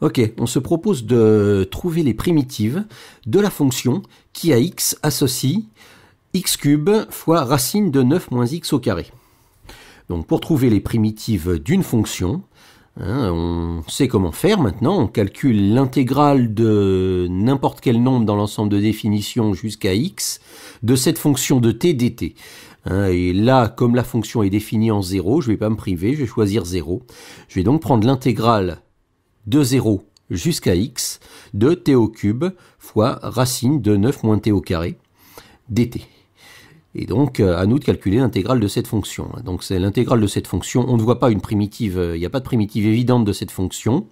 Ok, on se propose de trouver les primitives de la fonction qui à x associe x cube fois racine de 9 moins x au carré. Donc pour trouver les primitives d'une fonction, hein, on sait comment faire maintenant, on calcule l'intégrale de n'importe quel nombre dans l'ensemble de définition jusqu'à x de cette fonction de t dt. Hein, et là, comme la fonction est définie en 0, je ne vais pas me priver, je vais choisir 0. Je vais donc prendre l'intégrale de 0 jusqu'à x de t au cube fois racine de 9 moins t au carré dt. Et donc, euh, à nous de calculer l'intégrale de cette fonction. Donc, c'est l'intégrale de cette fonction. On ne voit pas une primitive, euh, il n'y a pas de primitive évidente de cette fonction.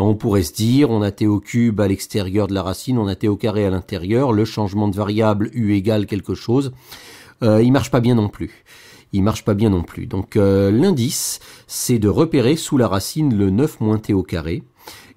On pourrait se dire, on a t au cube à l'extérieur de la racine, on a t au carré à l'intérieur, le changement de variable u égale quelque chose, Il euh, il marche pas bien non plus il marche pas bien non plus. Donc euh, l'indice, c'est de repérer sous la racine le 9 moins t au carré.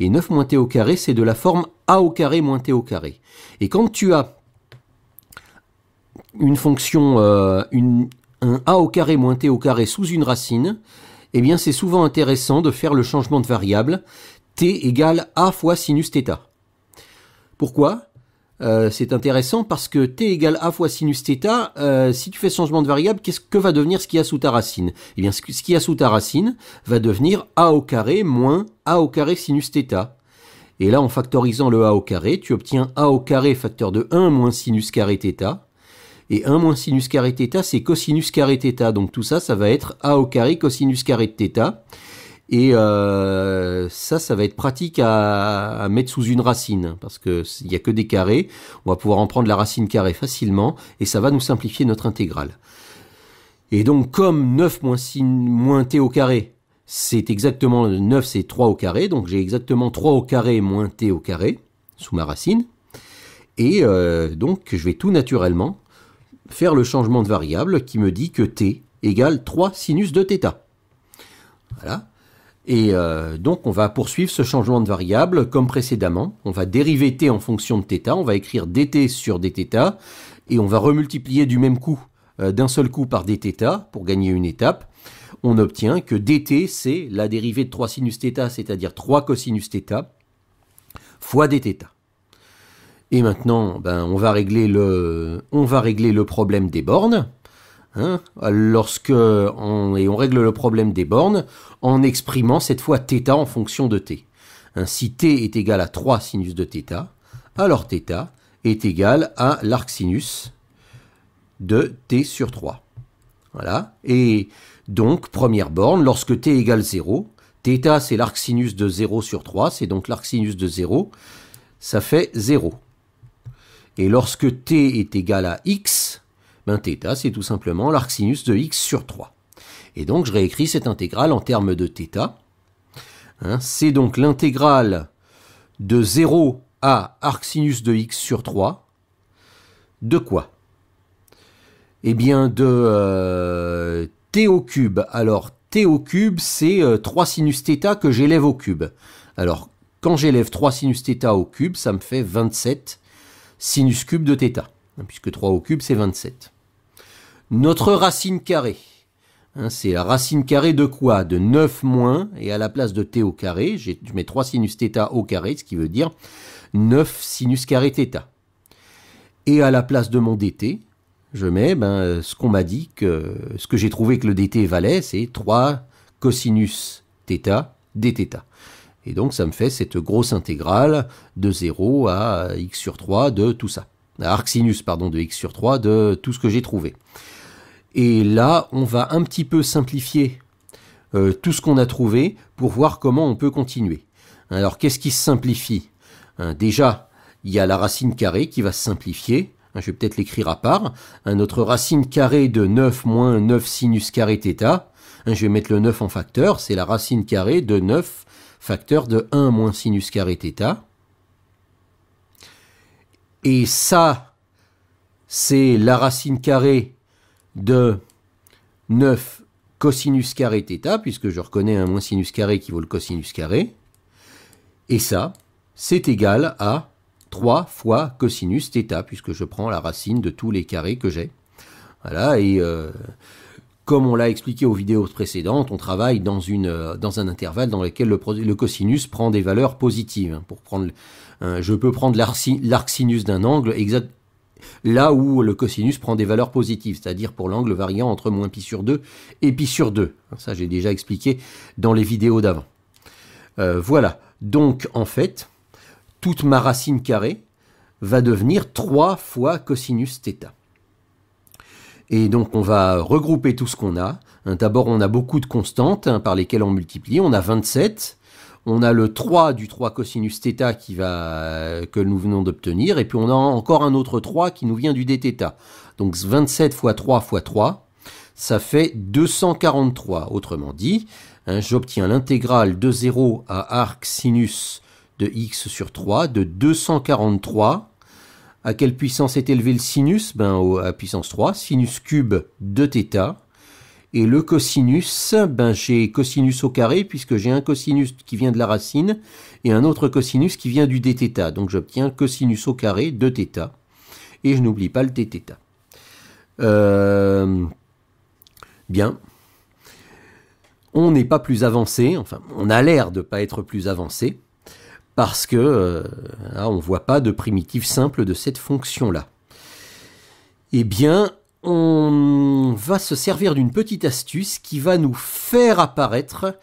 Et 9 moins t au carré, c'est de la forme a au carré moins t au carré. Et quand tu as une fonction, euh, une, un a au carré moins t au carré sous une racine, eh bien c'est souvent intéressant de faire le changement de variable t égale a fois sinus Pourquoi euh, c'est intéressant parce que t égale a fois sinus euh, si tu fais changement de variable, qu'est-ce que va devenir ce qu'il y a sous ta racine Eh bien, ce qu'il y a sous ta racine va devenir a au carré moins a au carré sinus θ. Et là, en factorisant le a au carré, tu obtiens a au carré facteur de 1 moins sinus carré Et 1 moins sinus carré θ, c'est cosinus carré θ. Donc tout ça, ça va être a au carré cosinus carré et euh, ça, ça va être pratique à, mettre sous une racine, parce qu'il n'y a que des carrés. On va pouvoir en prendre la racine carrée facilement, et ça va nous simplifier notre intégrale. Et donc, comme 9 moins, t au carré, c'est exactement 9, c'est 3 au carré, donc j'ai exactement 3 au carré moins t au carré sous ma racine. Et euh, donc, je vais tout naturellement faire le changement de variable qui me dit que t égale 3 sinus de θ. Voilà. Et euh, donc, on va poursuivre ce changement de variable comme précédemment. On va dériver t en fonction de θ, on va écrire dt sur dθ, et on va remultiplier du même coup, euh, d'un seul coup par dθ pour gagner une étape. On obtient que dt, c'est la dérivée de 3 sinus c'est-à-dire 3 cosinus fois dθ. Et maintenant, ben, on, va régler le, on va régler le problème des bornes. Hein, et on règle le problème des bornes en exprimant cette fois θ en fonction de t. si t est égal à 3 sinus de θ, alors θ est égal à l'arc sinus de t sur 3. Voilà. Et donc, première borne, lorsque t égale 0, θ c'est l'arc sinus de 0 sur 3, c'est donc l'arc sinus de 0, ça fait 0. Et lorsque t est égal à x, ben θ, c'est tout simplement sinus de x sur 3. Et donc je réécris cette intégrale en termes de θ. Hein. c'est donc l'intégrale de 0 à sinus de x sur 3. De quoi Eh bien de t euh, au cube. Alors t au cube, c'est 3 euh, sinus θ que j'élève au cube. Alors quand j'élève 3 sinus θ au cube, ça me fait 27 sinus cube de θ, hein, puisque 3 au cube, c'est 27. Notre racine carrée. Hein, c'est la racine carrée de quoi De 9 moins, et à la place de t au carré, je mets 3 sinus au carré, ce qui veut dire 9 sinus carré θ. Et à la place de mon dt, je mets ben, ce qu'on m'a dit, que ce que j'ai trouvé que le dt valait, c'est 3 cosinus θ dθ. Et donc ça me fait cette grosse intégrale de 0 à x sur 3 de tout ça. Arc sinus, pardon, de x sur 3 de tout ce que j'ai trouvé. Et là, on va un petit peu simplifier euh, tout ce qu'on a trouvé pour voir comment on peut continuer. Alors, qu'est-ce qui se simplifie hein, Déjà, il y a la racine carrée qui va se simplifier. Hein, je vais peut-être l'écrire à part. Un hein, notre racine carrée de 9 moins 9 sinus carré θ. je vais mettre le 9 en facteur. C'est la racine carrée de 9 facteur de 1 moins sinus carré θ. Et ça, c'est la racine carrée de 9 cosinus carré θ, puisque je reconnais un moins sinus carré qui vaut le cosinus carré. Et ça, c'est égal à 3 fois cosinus θ, puisque je prends la racine de tous les carrés que j'ai. Voilà, et euh, comme on l'a expliqué aux vidéos précédentes, on travaille dans, une, euh, dans un intervalle dans lequel le, cosinus prend des valeurs positives. Hein, pour prendre, hein, je peux prendre l'arc sinus d'un angle exact, là où le cosinus prend des valeurs positives, c'est-à-dire pour l'angle variant entre moins pi sur 2 et pi sur 2. Ça, j'ai déjà expliqué dans les vidéos d'avant. Euh, voilà, donc en fait, toute ma racine carrée va devenir 3 fois cosinus θ. Et donc on va regrouper tout ce qu'on a. Hein, d'abord on a beaucoup de constantes hein, par lesquelles on multiplie. On a 27, on a le 3 du 3 cosinus θ qui va, que nous venons d'obtenir, et puis on a encore un autre 3 qui nous vient du dθ. Donc 27 fois 3 fois 3, ça fait 243. Autrement dit, hein, j'obtiens l'intégrale de 0 à arc sinus de x sur 3 de 243. À quelle puissance est élevé le sinus ben, À puissance 3, sinus cube de θ. Et le cosinus, ben j'ai cosinus au carré puisque j'ai un cosinus qui vient de la racine et un autre cosinus qui vient du dθ. Donc j'obtiens cosinus au carré de θ. Et je n'oublie pas le dθ. Euh, bien. On n'est pas plus avancé, enfin on a l'air de ne pas être plus avancé, parce que euh, on ne voit pas de primitif simple de cette fonction-là. Eh bien, on va se servir d'une petite astuce qui va nous faire apparaître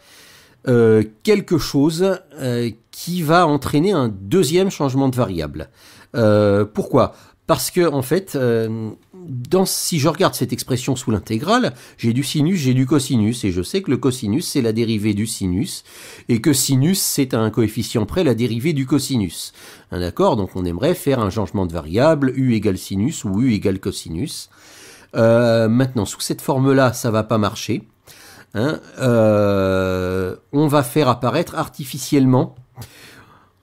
euh, quelque chose euh, qui va entraîner un deuxième changement de variable. Euh, pourquoi Parce que en fait, si je regarde cette expression sous l'intégrale, j'ai du sinus, j'ai du cosinus, et je sais que le cosinus c'est la dérivée du sinus, et que sinus c'est à un coefficient près la dérivée du cosinus. Un hein, D'accord Donc on aimerait faire un changement de variable u égale sinus ou u égale cosinus. Euh, maintenant, sous cette forme-là, ça va pas marcher. Hein. Euh, on va faire apparaître artificiellement,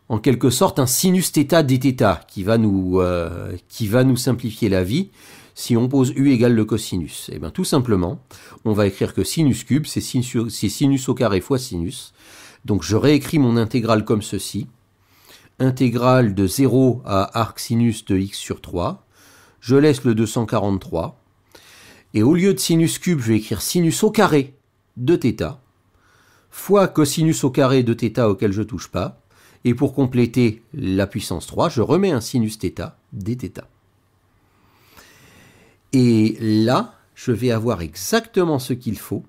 en quelque sorte, un sinus θ dθ qui va nous euh, qui va nous simplifier la vie. Si on pose u égale le cosinus, et eh bien tout simplement, on va écrire que sinus cube, c'est sinus, sinus au carré fois sinus. Donc je réécris mon intégrale comme ceci intégrale de 0 à arc sinus de x sur 3. Je laisse le 243. Et au lieu de sinus cube, je vais écrire sinus au carré de θ fois cosinus au carré de θ auquel je ne touche pas. Et pour compléter la puissance 3, je remets un sinus θ dθ. Et là, je vais avoir exactement ce qu'il faut.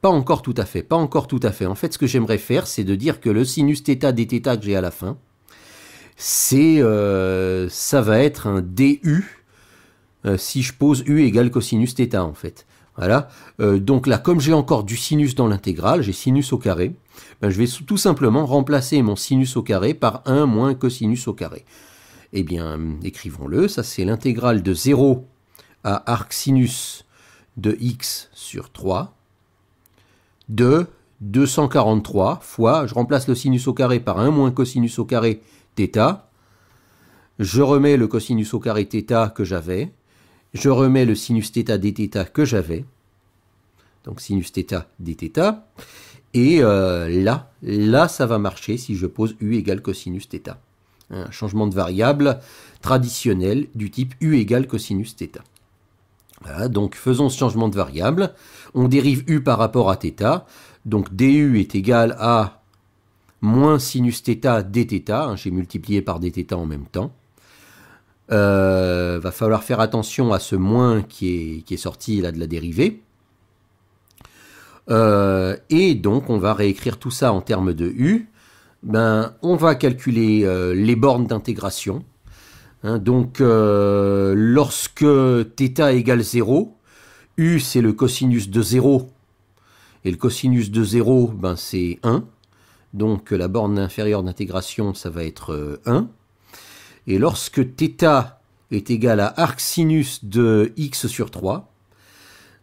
Pas encore tout à fait, pas encore tout à fait. En fait, ce que j'aimerais faire, c'est de dire que le sinus θ dθ que j'ai à la fin, c'est euh, ça va être un du euh, si je pose u égale cosinus θ en fait. Voilà. Euh, donc là, comme j'ai encore du sinus dans l'intégrale, j'ai sinus au carré, ben, je vais tout simplement remplacer mon sinus au carré par 1 moins cosinus au carré. Eh bien, hum, écrivons-le, ça c'est l'intégrale de 0 à arc sinus de x sur 3 de 243 fois, je remplace le sinus au carré par 1 moins cosinus au carré θ, je remets le cosinus au carré θ que j'avais, je remets le sinus θ dθ que j'avais, donc sinus θ dθ, et euh, là, là ça va marcher si je pose u égale cosinus θ. Un changement de variable traditionnel du type u égale cosinus θ. Voilà, donc faisons ce changement de variable. On dérive u par rapport à θ. Donc du est égal à moins sinus θ dθ. J'ai multiplié par dθ en même temps. Euh, va falloir faire attention à ce moins qui est, sorti là de la dérivée. Euh, et donc on va réécrire tout ça en termes de U. Ben, on va calculer euh, les bornes d'intégration. Hein, donc lorsque θ égale 0, U c'est le cosinus de 0. Et le cosinus de 0, ben, c'est 1. Donc la borne inférieure d'intégration, ça va être 1. Et lorsque θ est égal à arcsinus de x sur 3,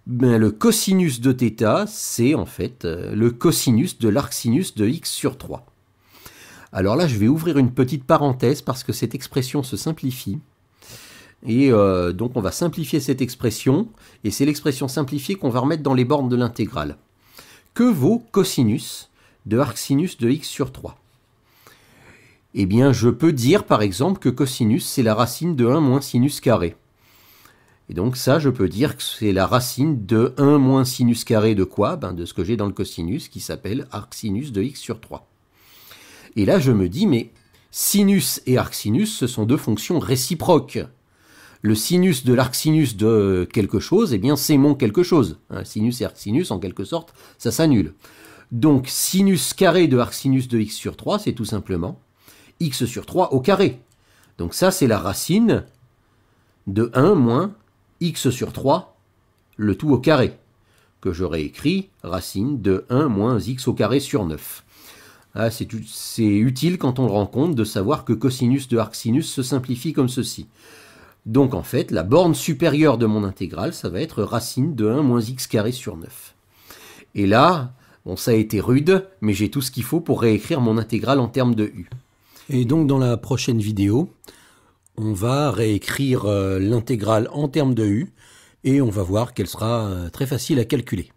ben le cosinus de θ, c'est en fait euh, le cosinus de l'arcsinus de x sur 3. Alors là, je vais ouvrir une petite parenthèse parce que cette expression se simplifie. Et euh, donc on va simplifier cette expression, et c'est l'expression simplifiée qu'on va remettre dans les bornes de l'intégrale. Que vaut cosinus de arcsinus de x sur 3 eh bien je peux dire par exemple que cosinus c'est la racine de 1 moins sinus carré. Et donc ça, je peux dire que c'est la racine de 1 moins sinus carré de quoi ben, De ce que j'ai dans le cosinus qui s'appelle arcsinus de x sur 3. Et là, je me dis, mais sinus et arcsinus, ce sont deux fonctions réciproques. Le sinus de l'arcsinus de quelque chose, eh bien c'est mon quelque chose. sinus et arcsinus, en quelque sorte, ça s'annule. Donc sinus carré de arcsinus de x sur 3, c'est tout simplement x sur 3 au carré. Donc ça, c'est la racine de 1 moins x sur 3, le tout au carré, que j'aurais écrit racine de 1 moins x au carré sur 9. Ah, c'est utile quand on le rend compte de savoir que cosinus de arcsinus se simplifie comme ceci. Donc en fait, la borne supérieure de mon intégrale, ça va être racine de 1 moins x carré sur 9. Et là, bon, ça a été rude, mais j'ai tout ce qu'il faut pour réécrire mon intégrale en termes de u. Et donc dans la prochaine vidéo, on va réécrire euh, l'intégrale en termes de U et on va voir qu'elle sera euh, très facile à calculer.